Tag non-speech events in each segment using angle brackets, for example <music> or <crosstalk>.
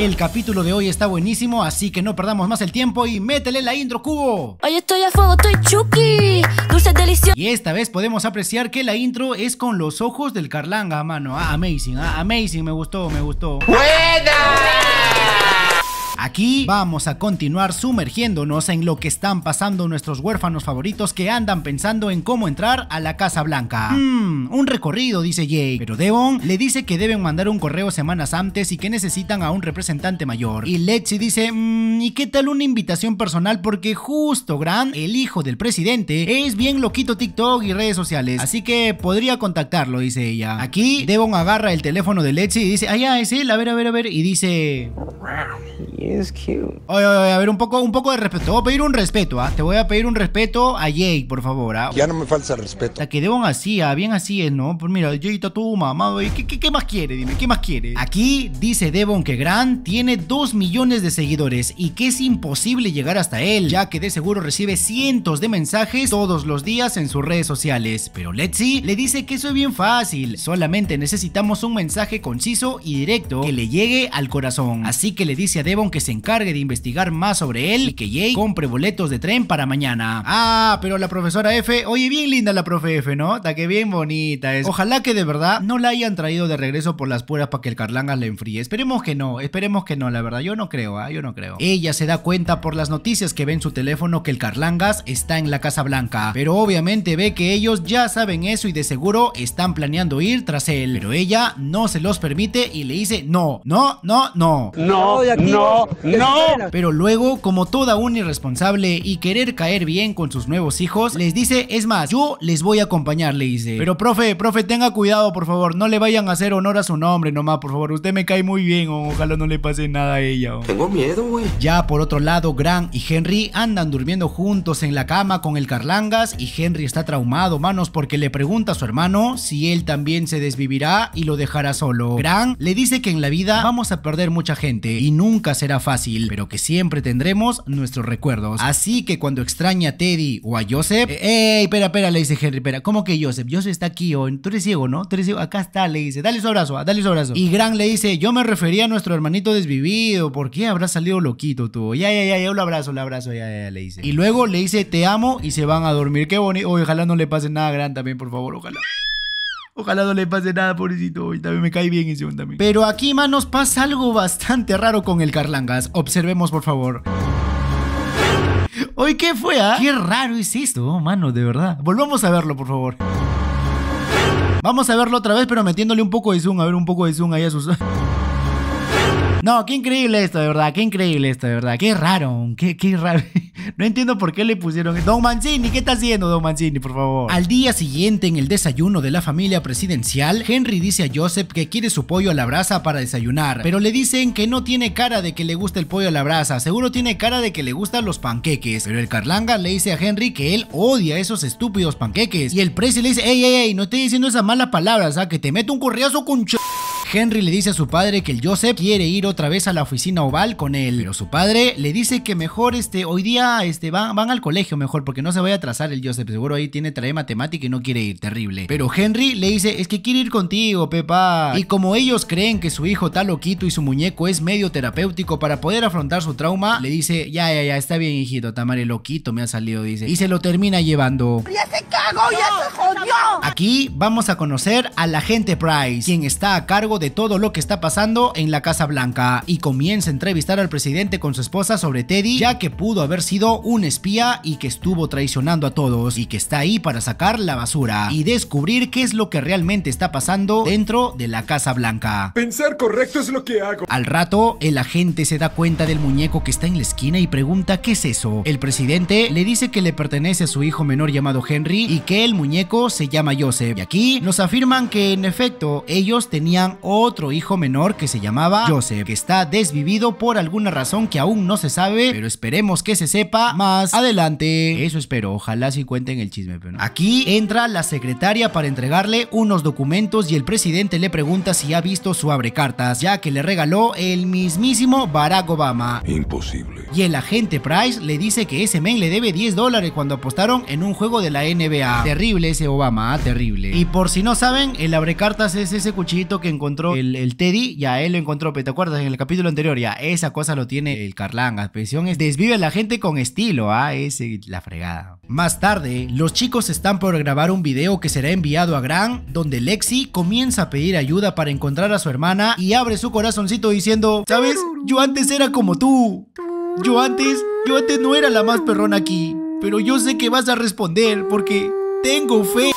El capítulo de hoy está buenísimo, así que no perdamos más el tiempo y métele la intro, Cubo. Hoy estoy a fuego, estoy chucky. dulces delicioso. Y esta vez podemos apreciar que la intro es con los ojos del Carlanga, mano. Ah, amazing, ah, amazing, me gustó, me gustó. ¡Buena! Aquí vamos a continuar sumergiéndonos en lo que están pasando nuestros huérfanos favoritos que andan pensando en cómo entrar a la Casa Blanca. Mmm, un recorrido, dice Jake. Pero Devon le dice que deben mandar un correo semanas antes y que necesitan a un representante mayor. Y Lexi dice, mmm, ¿y qué tal una invitación personal? Porque justo Grant, el hijo del presidente, es bien loquito TikTok y redes sociales. Así que podría contactarlo, dice ella. Aquí, Devon agarra el teléfono de Lexi y dice, ah, ya, es él, a ver, a ver, a ver. Y dice is cute. Oye, a ver, un poco, un poco de respeto. voy a pedir un respeto, ¿ah? Te voy a pedir un respeto a Jay, por favor, ¿ah? Ya no me falta respeto. La que Devon así, ¿ah? Bien así ¿no? Pues mira, Jay está todo mamado. ¿Y qué, qué, más quiere? Dime, ¿qué más quiere? Aquí dice Devon que Grant tiene 2 millones de seguidores y que es imposible llegar hasta él, ya que de seguro recibe cientos de mensajes todos los días en sus redes sociales. Pero Letzi le dice que eso es bien fácil, solamente necesitamos un mensaje conciso y directo que le llegue al corazón. Así que le dice a Devon que se encargue de investigar más sobre él y que Jay compre boletos de tren para mañana. Ah, pero la profesora F, oye, bien linda la profe F, ¿no? Está que bien bonita es. Ojalá que de verdad no la hayan traído de regreso por las puertas para que el Carlangas le enfríe. Esperemos que no, esperemos que no, la verdad. Yo no creo, ¿ah? Yo no creo. Ella se da cuenta por las noticias que ve en su teléfono que el Carlangas está en la Casa Blanca, pero obviamente ve que ellos ya saben eso y de seguro están planeando ir tras él. Pero ella no se los permite y le dice no, no, no, no. No, no, ¡No! Pero luego, como toda un irresponsable y querer caer bien con sus nuevos hijos, les dice, es más, yo les voy a acompañar, le dice. Pero profe, profe, tenga cuidado, por favor, no le vayan a hacer honor a su nombre nomás, por favor, usted me cae muy bien, o oh, ojalá no le pase nada a ella. Oh. Tengo miedo, güey. Ya por otro lado, gran y Henry andan durmiendo juntos en la cama con el Carlangas y Henry está traumado, manos, porque le pregunta a su hermano si él también se desvivirá y lo dejará solo. gran le dice que en la vida vamos a perder mucha gente y nunca será fácil, pero que siempre tendremos nuestros recuerdos. Así que cuando extraña a Teddy o a Joseph, ¡Ey, espera, espera! Le dice Henry, espera, ¿cómo que Joseph? Joseph está aquí, o tú eres ciego, ¿no? Tú eres ciego, acá está, le dice, dale su abrazo, ah, dale su abrazo. Y Gran le dice, yo me refería a nuestro hermanito desvivido, ¿por qué habrá salido loquito tú? Ya, ya, ya, ya, lo abrazo, lo abrazo, ya, ya, le dice. Y luego le dice, te amo y se van a dormir, qué bonito, ojalá no le pase nada a Gran también, por favor, ojalá. Ojalá no le pase nada, pobrecito. Y también me cae bien ese también. Pero aquí, manos, pasa algo bastante raro con el Carlangas. Observemos, por favor. Hoy, ¿qué fue, ah? Qué raro es esto, oh, mano, de verdad. Volvamos a verlo, por favor. Vamos a verlo otra vez, pero metiéndole un poco de zoom. A ver, un poco de zoom ahí a sus... No, qué increíble esto, de verdad, qué increíble esto, de verdad, qué raro, qué, qué raro. <laughs> No entiendo por qué le pusieron... Don Mancini, ¿qué está haciendo Don Mancini, por favor? Al día siguiente, en el desayuno de la familia presidencial, Henry dice a Joseph que quiere su pollo a la brasa para desayunar, pero le dicen que no tiene cara de que le guste el pollo a la brasa, seguro tiene cara de que le gustan los panqueques, pero el Carlanga le dice a Henry que él odia esos estúpidos panqueques, y el presi le dice, ey, ey, ey, no estoy diciendo esas malas palabras, a que te meto un corriazo con... Ch Henry le dice a su padre que el Joseph quiere ir otra vez a la oficina oval con él, pero su padre le dice que mejor este, hoy día este, van, van al colegio mejor porque no se vaya a atrasar el Joseph, seguro ahí tiene trae matemática y no quiere ir, terrible. Pero Henry le dice, es que quiere ir contigo, Pepa. Y como ellos creen que su hijo está loquito y su muñeco es medio terapéutico para poder afrontar su trauma, le dice, ya, ya, ya, está bien, hijito, Tamare, loquito me ha salido, dice. Y se lo termina llevando. ¡Ya se ya se jodió! Aquí vamos a conocer a la gente Price, quien está a cargo de todo lo que está pasando en la Casa Blanca y comienza a entrevistar al presidente con su esposa sobre Teddy, ya que pudo haber sido un espía y que estuvo traicionando a todos y que está ahí para sacar la basura y descubrir qué es lo que realmente está pasando dentro de la Casa Blanca. Pensar correcto es lo que hago. Al rato, el agente se da cuenta del muñeco que está en la esquina y pregunta qué es eso. El presidente le dice que le pertenece a su hijo menor llamado Henry y que el muñeco se llama Joseph. Y aquí nos afirman que en efecto ellos tenían otro hijo menor que se llamaba Joseph, que está desvivido por alguna razón que aún no se sabe, pero esperemos que se sepa más adelante. Eso espero, ojalá si cuenten el chisme. Pero Aquí entra la secretaria para entregarle unos documentos y el presidente le pregunta si ha visto su abrecartas, ya que le regaló el mismísimo Barack Obama. Imposible. Y el agente Price le dice que ese men le debe 10 dólares cuando apostaron en un juego de la NBA. Terrible ese Obama, ah, terrible. Y por si no saben, el abrecartas es ese cuchillito que encontró el, Teddy, ya él lo encontró. ¿Te acuerdas? En el capítulo anterior, ya esa cosa lo tiene el Carlanga. Presión es desvive a la gente con estilo, ah, es la fregada. Más tarde, los chicos están por grabar un video que será enviado a Gran, donde Lexi comienza a pedir ayuda para encontrar a su hermana y abre su corazoncito diciendo, ¿sabes? Yo antes era como tú. Yo antes, yo antes no era la más perrona aquí, pero yo sé que vas a responder porque tengo fe.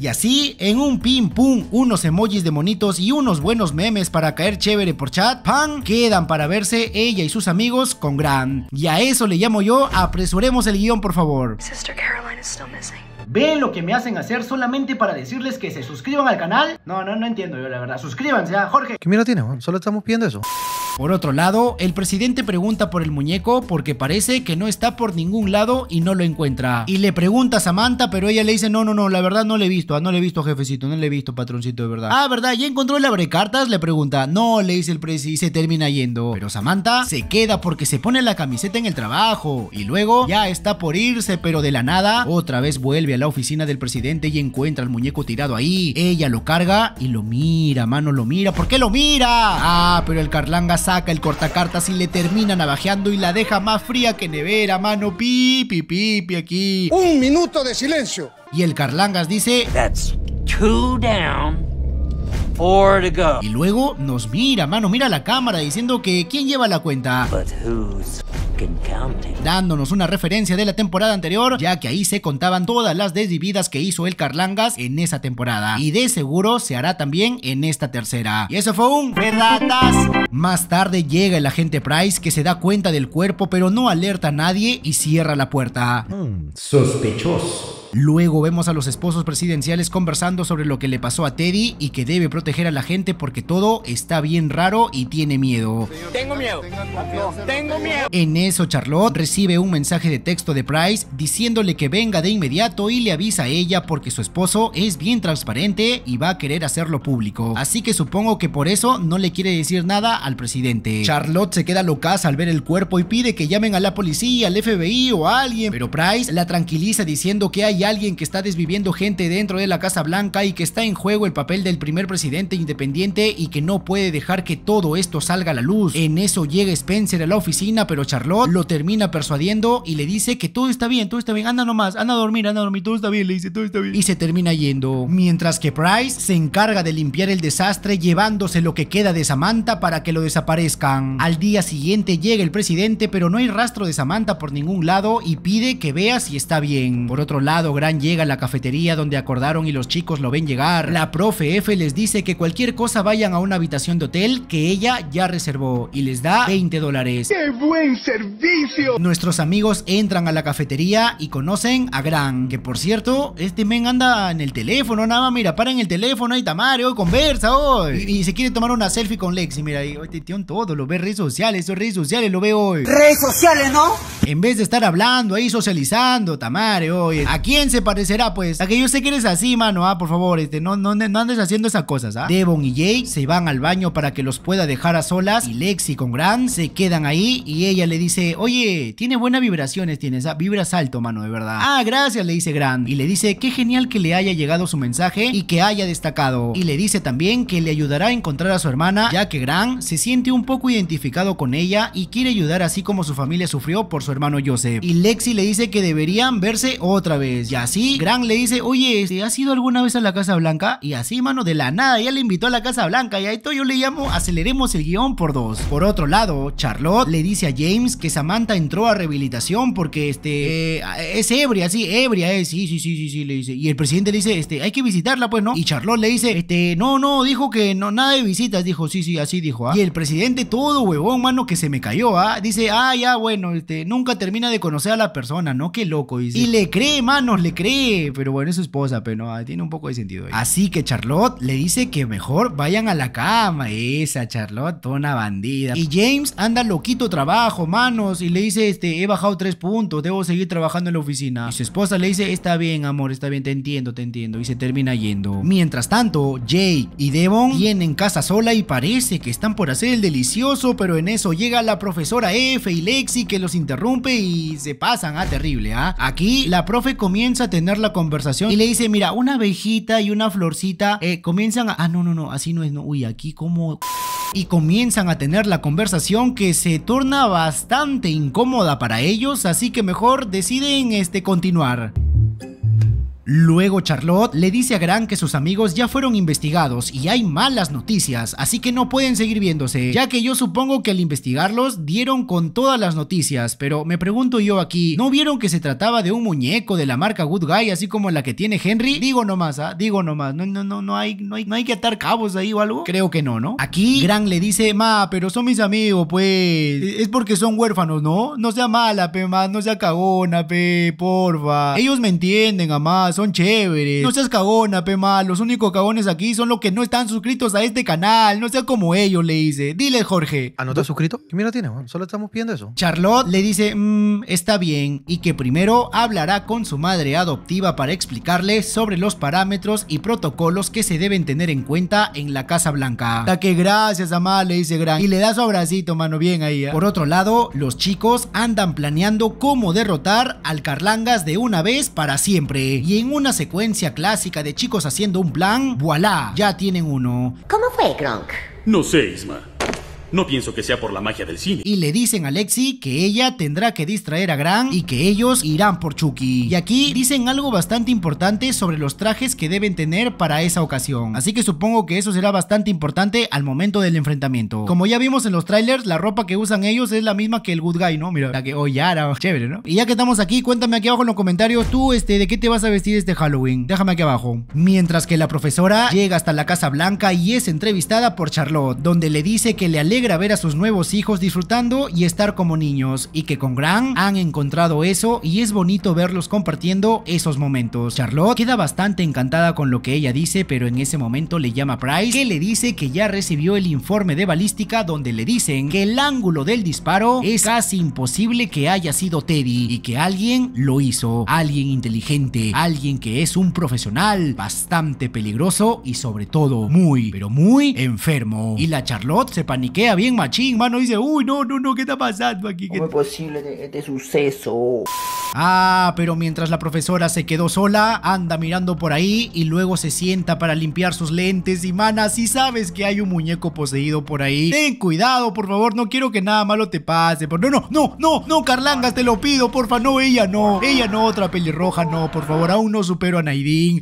Y así, en un pim pum, unos emojis de monitos y unos buenos memes para caer chévere por chat, pan, quedan para verse ella y sus amigos con Gran. Y a eso le llamo yo, apresuremos el guión por favor. Ve lo que me hacen hacer solamente para decirles que se suscriban al canal? No, no, no entiendo yo la verdad. Suscríbanse a ¿ah? Jorge. ¿Qué mira tiene, Solo estamos pidiendo eso. Por otro lado, el presidente pregunta por el muñeco porque parece que no está por ningún lado y no lo encuentra. Y le pregunta a Samantha, pero ella le dice, no, no, no, la verdad no le he visto, ah, no le he visto jefecito, no le he visto patroncito de verdad. Ah, ¿verdad? ¿Ya encontró el cartas, Le pregunta, no, le dice el presidente y se termina yendo. Pero Samantha se queda porque se pone la camiseta en el trabajo y luego ya está por irse, pero de la nada otra vez vuelve a la oficina del presidente y encuentra al muñeco tirado ahí. Ella lo carga y lo mira, mano, lo mira. ¿Por qué lo mira? Ah, pero el Carlanga saca el cortacartas y le termina navajeando y la deja más fría que nevera, mano. Pipi, pipi, aquí. Un minuto de silencio. Y el Carlangas dice... That's two down. Y luego nos mira, mano, mira la cámara diciendo que quién lleva la cuenta. dándonos una referencia de la temporada anterior, ya que ahí se contaban todas las desvividas que hizo el Carlangas en esa temporada, y de seguro se hará también en esta tercera. Y eso fue un Más tarde llega el agente Price que se da cuenta del cuerpo pero no alerta a nadie y cierra la puerta. Hmm, sospechoso. Luego vemos a los esposos presidenciales conversando sobre lo que le pasó a Teddy y que debe proteger a la gente porque todo está bien raro y tiene miedo. Tengo miedo. Tengo miedo. En eso Charlotte recibe un mensaje de texto de Price diciéndole que venga de inmediato y le avisa a ella porque su esposo es bien transparente y va a querer hacerlo público. Así que supongo que por eso no le quiere decir nada al presidente. Charlotte se queda loca al ver el cuerpo y pide que llamen a la policía, al FBI o a alguien, pero Price la tranquiliza diciendo que hay alguien que está desviviendo gente dentro de la Casa Blanca y que está en juego el papel del primer presidente independiente y que no puede dejar que todo esto salga a la luz. En eso llega Spencer a la oficina, pero Charlotte lo termina persuadiendo y le dice que todo está bien, todo está bien, anda nomás, anda a dormir, anda a dormir, todo está bien, le dice, todo está bien. Y se termina yendo. Mientras que Price se encarga de limpiar el desastre llevándose lo que queda de Samantha para que lo desaparezcan. Al día siguiente llega el presidente, pero no hay rastro de Samantha por ningún lado y pide que vea si está bien. Por otro lado, Gran llega a la cafetería donde acordaron y los chicos lo ven llegar. La profe F les dice que cualquier cosa vayan a una habitación de hotel que ella ya reservó y les da 20 dólares. ¡Qué buen servicio! Nuestros amigos entran a la cafetería y conocen a Gran, que por cierto, este men anda en el teléfono, nada mira, para en el teléfono y Tamario, conversa hoy. Y, se quiere tomar una selfie con Lexi, mira, y, hoy tío todo, lo ve redes sociales, esos redes sociales lo ve hoy. Redes sociales, ¿no? En vez de estar hablando ahí, socializando, Tamario, hoy. aquí quién se parecerá, pues? A que yo sé que eres así, mano, ah, por favor, este, no, no, no andes haciendo esas cosas, ¿ah? Devon y Jay se van al baño para que los pueda dejar a solas y Lexi con Grant se quedan ahí y ella le dice, oye, tiene buenas vibraciones, tienes, ah, vibras alto, mano, de verdad. Ah, gracias, le dice Grant. Y le dice, qué genial que le haya llegado su mensaje y que haya destacado. Y le dice también que le ayudará a encontrar a su hermana, ya que Grant se siente un poco identificado con ella y quiere ayudar así como su familia sufrió por su hermano Joseph. Y Lexi le dice que deberían verse otra vez pues, y así, Gran le dice, oye, ¿te este, ¿has ido alguna vez a la Casa Blanca? Y así, mano, de la nada, ya le invitó a la Casa Blanca. Y a esto yo le llamo, aceleremos el guión por dos. Por otro lado, Charlotte le dice a James que Samantha entró a rehabilitación porque, este, eh, es ebria, sí, ebria es. Eh. Sí, sí, sí, sí, sí, le dice. Y el presidente le dice, este, hay que visitarla, pues, ¿no? Y Charlotte le dice, este, no, no, dijo que no, nada de visitas. Dijo, sí, sí, así dijo, ¿ah?". Y el presidente todo huevón, mano, que se me cayó, ¿ah? Dice, ah, ya, bueno, este, nunca termina de conocer a la persona, ¿no? Qué loco, dice. Y le cree, mano, le cree, pero bueno, es su esposa, pero no, tiene un poco de sentido Así que Charlotte le dice que mejor vayan a la cama. Esa Charlotte, una bandida. Y James anda loquito trabajo, manos, y le dice, este, he bajado tres puntos, debo seguir trabajando en la oficina. Y su esposa le dice, está bien, amor, está bien, te entiendo, te entiendo, y se termina yendo. Mientras tanto, Jake y Devon vienen casa sola y parece que están por hacer el delicioso, pero en eso llega la profesora F y Lexi que los interrumpe y se pasan, a ah, terrible, ah. Aquí la profe comienza comienza a tener la conversación y le dice, mira, una abejita y una florcita eh, comienzan a... Ah, no, no, no, así no es, no. Uy, aquí como... Y comienzan a tener la conversación que se torna bastante incómoda para ellos, así que mejor deciden este, continuar. Luego Charlotte le dice a Gran que sus amigos ya fueron investigados y hay malas noticias, así que no pueden seguir viéndose, ya que yo supongo que al investigarlos dieron con todas las noticias, pero me pregunto yo aquí, ¿no vieron que se trataba de un muñeco de la marca Good Guy, así como la que tiene Henry? Digo nomás, ¿ah? digo nomás, no, no, no, no hay, no hay, no que atar cabos ahí o algo. Creo que no, ¿no? Aquí Gran le dice, ma, pero son mis amigos, pues, e-, es porque son huérfanos, ¿no? No sea mala, pe, ma, no sea cagona, pe, porfa. Ellos me entienden, además son chéveres. No seas cagona, Pema. Los únicos cagones aquí son los que no están suscritos a este canal. No seas como ellos, le dice. Dile, Jorge. ¿Ah, no te has suscrito? ¿Qué mira tiene, Solo estamos pidiendo eso. Charlotte le dice, mmm, está bien. Y que primero hablará con su madre adoptiva para explicarle sobre los parámetros y protocolos que se deben tener en cuenta en la Casa Blanca. La que gracias, Amal, le dice Gran. Y le da su abracito, mano, bien ahí. ¿eh? Por otro lado, los chicos andan planeando cómo derrotar al Carlangas de una vez para siempre. Y en en una secuencia clásica de chicos haciendo un plan, voilà, ya tienen uno. ¿Cómo fue, Gronk? No sé, Isma. No pienso que sea por la magia del cine. Y le dicen a Lexi que ella tendrá que distraer a Gran y que ellos irán por Chucky. Y aquí dicen algo bastante importante sobre los trajes que deben tener para esa ocasión. Así que supongo que eso será bastante importante al momento del enfrentamiento. Como ya vimos en los trailers, la ropa que usan ellos es la misma que el Good Guy, ¿no? Mira, la que hoy oh, <laughs> chévere, ¿no? Y ya que estamos aquí, cuéntame aquí abajo en los comentarios tú, este, de qué te vas a vestir este Halloween. Déjame aquí abajo. Mientras que la profesora llega hasta la Casa Blanca y es entrevistada por Charlotte, donde le dice que le alegra a ver a sus nuevos hijos disfrutando y estar como niños, y que con Gran han encontrado eso y es bonito verlos compartiendo esos momentos. Charlotte queda bastante encantada con lo que ella dice, pero en ese momento le llama Price, que le dice que ya recibió el informe de balística donde le dicen que el ángulo del disparo es casi imposible que haya sido Teddy y que alguien lo hizo, alguien inteligente, alguien que es un profesional, bastante peligroso y sobre todo muy, pero muy enfermo. Y la Charlotte se paniquea bien machín, mano. Dice, uy, no, no, no, ¿qué está pasando aquí? ¿Cómo es posible este suceso? Ah, pero mientras la profesora se quedó sola, anda mirando por ahí y luego se sienta para limpiar sus lentes y mana, si sabes que hay un muñeco poseído por ahí, ten cuidado, por favor, no quiero que nada malo te pase, por... no, no, no, no, no, Carlangas, te lo pido, porfa, no, ella no, ella no, otra pelirroja, no, por favor, aún no supero a Naidín.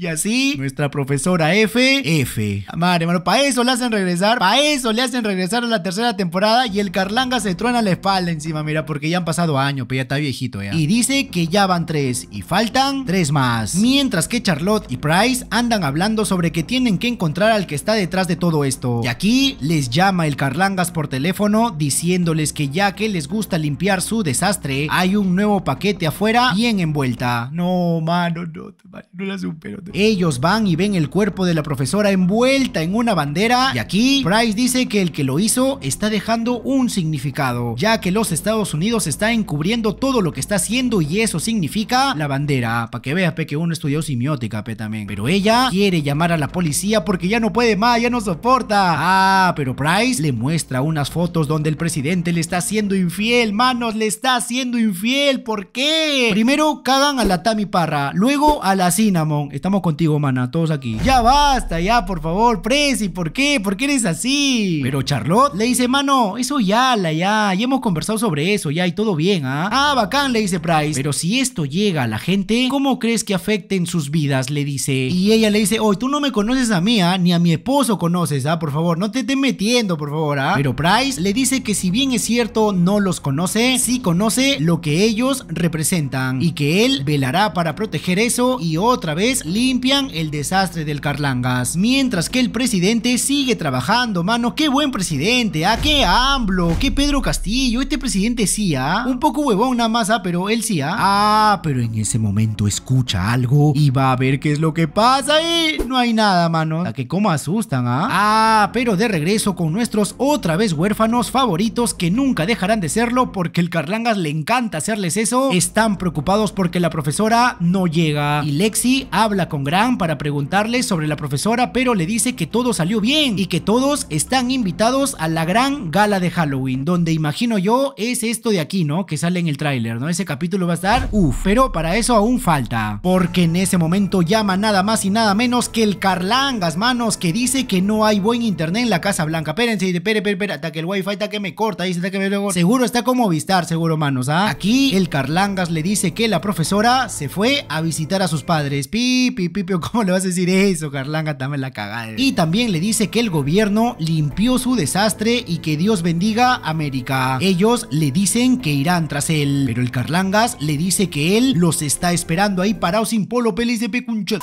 Y así, nuestra profesora F, F. Ah, madre, hermano, para eso le hacen regresar, para eso le hacen regresar a la tercera temporada y el Carlangas se truena la espalda encima, mira, porque ya han pasado años, pero ya está viejito ya. Y dice que ya van tres y faltan tres más. Mientras que Charlotte y Price andan hablando sobre que tienen que encontrar al que está detrás de todo esto. Y aquí les llama el Carlangas por teléfono diciéndoles que ya que les gusta limpiar su desastre, hay un nuevo paquete afuera bien envuelta. No, mano, no, no, no la supero, ellos van y ven el cuerpo de la profesora envuelta en una bandera y aquí Price dice que el que lo hizo está dejando un significado, ya que los Estados Unidos está encubriendo todo lo que está haciendo y eso significa la bandera. Para que veas, pe, que uno estudió simiótica, pe, también. Pero ella quiere llamar a la policía porque ya no puede más, ya no soporta. Ah, pero Price le muestra unas fotos donde el presidente le está haciendo infiel, manos, le está haciendo infiel. ¿Por qué? Primero cagan a la Tami Parra, luego a la Cinnamon. Estamos contigo, mana, todos aquí. Ya basta, ya, por favor, Prezi, ¿por qué? ¿Por qué eres así? Pero Charlotte le dice, mano, eso ya, la ya, ya hemos conversado sobre eso, ya, y todo bien, ¿ah? Ah, bacán, le dice Price. Pero si esto llega a la gente, ¿cómo crees que afecten sus vidas? Le dice. Y ella le dice, hoy tú no me conoces a mí, ¿ah? Ni a mi esposo conoces, ¿ah? Por favor, no te estés metiendo, por favor, ¿ah? Pero Price le dice que si bien es cierto, no los conoce, sí conoce lo que ellos representan y que él velará para proteger eso y otra vez limpian el desastre del Carlangas. Mientras que el presidente sigue trabajando, mano. ¡Qué buen presidente! ¿A ¿ah? qué AMBLO... ¿Qué Pedro Castillo? Este presidente sí, ¿ah? Un poco huevón una masa, ah, Pero él sí, ¿ah? Ah, pero en ese momento escucha algo y va a ver qué es lo que pasa y no hay nada, mano. A que como asustan, ¿ah? Ah, pero de regreso con nuestros otra vez huérfanos favoritos que nunca dejarán de serlo porque el Carlangas le encanta hacerles eso. Están preocupados porque la profesora no llega y Lexi habla con Gran para preguntarle sobre la profesora, pero le dice que todo salió bien y que todos están invitados a la gran gala de Halloween, donde imagino yo es esto de aquí, ¿no? Que sale en el tráiler, ¿no? Ese capítulo va a estar, uff, pero para eso aún falta, porque en ese momento llama nada más y nada menos que el Carlangas, manos, que dice que no hay buen internet en la Casa Blanca. Espérense, y pere, pere, hasta que el wifi está que me corta, dice, hasta que me luego. Seguro está como Vistar, seguro, manos, ¿ah? Aquí el Carlangas le dice que la profesora se fue a visitar a sus padres. Pipi Pipi, <laughs> ¿cómo le vas a decir eso, Carlanga? Dame la cagada. Y también le dice que el gobierno limpió su desastre y que Dios bendiga América. Ellos le dicen que irán tras él, pero el Carlangas le dice que él los está esperando ahí parados sin polo, pelis de pecuncho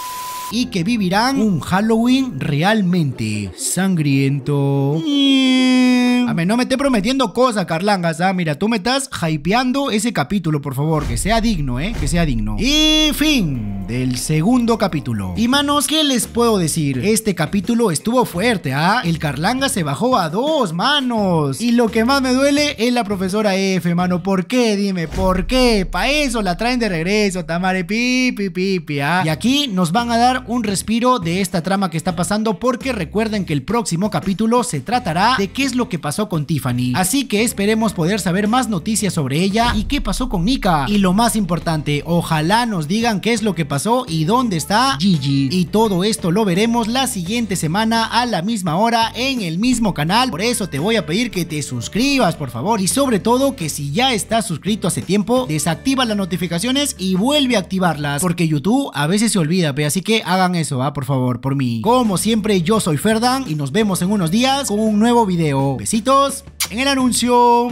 y que vivirán un Halloween realmente sangriento. A mí no me esté prometiendo cosas, Carlangas. Ah, mira, tú me estás hypeando ese capítulo, por favor. Que sea digno, ¿eh? Que sea digno. Y fin del segundo capítulo capítulo. Y manos, ¿qué les puedo decir? Este capítulo estuvo fuerte, ¿ah? El Carlanga se bajó a dos manos. Y lo que más me duele es la profesora F, mano. ¿Por qué? Dime, ¿por qué? Para eso la traen de regreso, Tamare. Pipi, pipi, ¿ah? Y aquí nos van a dar un respiro de esta trama que está pasando porque recuerden que el próximo capítulo se tratará de qué es lo que pasó con Tiffany. Así que esperemos poder saber más noticias sobre ella y qué pasó con Nika. Y lo más importante, ojalá nos digan qué es lo que pasó y dónde está y todo esto lo veremos la siguiente semana a la misma hora en el mismo canal. Por eso te voy a pedir que te suscribas, por favor. Y sobre todo que si ya estás suscrito hace tiempo, desactiva las notificaciones y vuelve a activarlas. Porque YouTube a veces se olvida, Así que hagan eso, ah, por favor, por mí. Como siempre, yo soy Ferdan y nos vemos en unos días con un nuevo video. Besitos en el anuncio.